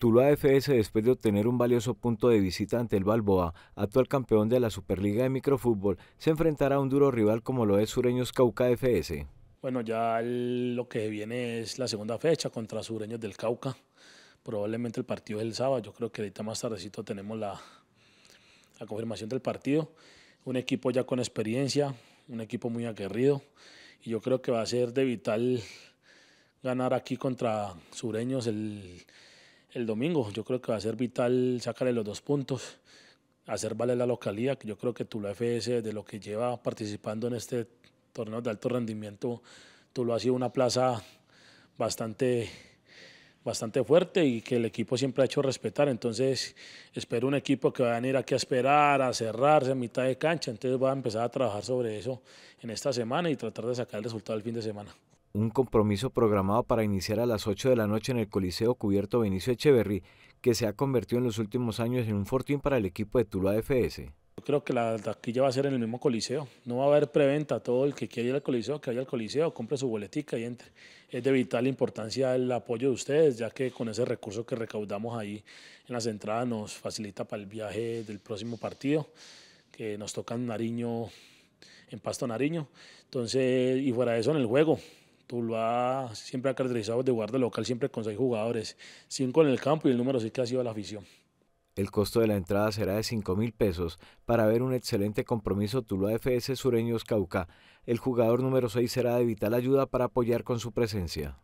Tuluá FS, después de obtener un valioso punto de visita ante el Balboa, actual campeón de la Superliga de Microfútbol, se enfrentará a un duro rival como lo es Sureños Cauca FS. Bueno, ya lo que viene es la segunda fecha contra Sureños del Cauca. Probablemente el partido es el sábado. Yo creo que ahorita más tardecito tenemos la confirmación del partido. Un equipo ya con experiencia, un equipo muy aguerrido. Y yo creo que va a ser de vital ganar aquí contra Sureños el el domingo. Yo creo que va a ser vital sacarle los dos puntos, hacer valer la localidad, que yo creo que Tulo FS, de lo que lleva participando en este torneo de alto rendimiento, lo ha sido una plaza bastante bastante fuerte y que el equipo siempre ha hecho respetar. Entonces, espero un equipo que va a venir aquí a esperar, a cerrarse a mitad de cancha. Entonces, va a empezar a trabajar sobre eso en esta semana y tratar de sacar el resultado el fin de semana un compromiso programado para iniciar a las 8 de la noche en el Coliseo Cubierto Benicio Echeverry, que se ha convertido en los últimos años en un fortín para el equipo de Tula FS. Yo creo que la taquilla va a ser en el mismo Coliseo, no va a haber preventa, todo el que quiera ir al Coliseo, que vaya al Coliseo, compre su boletica y entre. Es de vital importancia el apoyo de ustedes, ya que con ese recurso que recaudamos ahí en las entradas nos facilita para el viaje del próximo partido, que nos toca en Nariño, en Pasto Nariño, entonces, y fuera de eso en el juego, Tuluá siempre ha caracterizado de guarda local, siempre con seis jugadores, cinco en el campo y el número seis que ha sido la afición. El costo de la entrada será de 5 mil pesos para ver un excelente compromiso Tuluá FS Sureños Cauca. El jugador número 6 será de vital ayuda para apoyar con su presencia.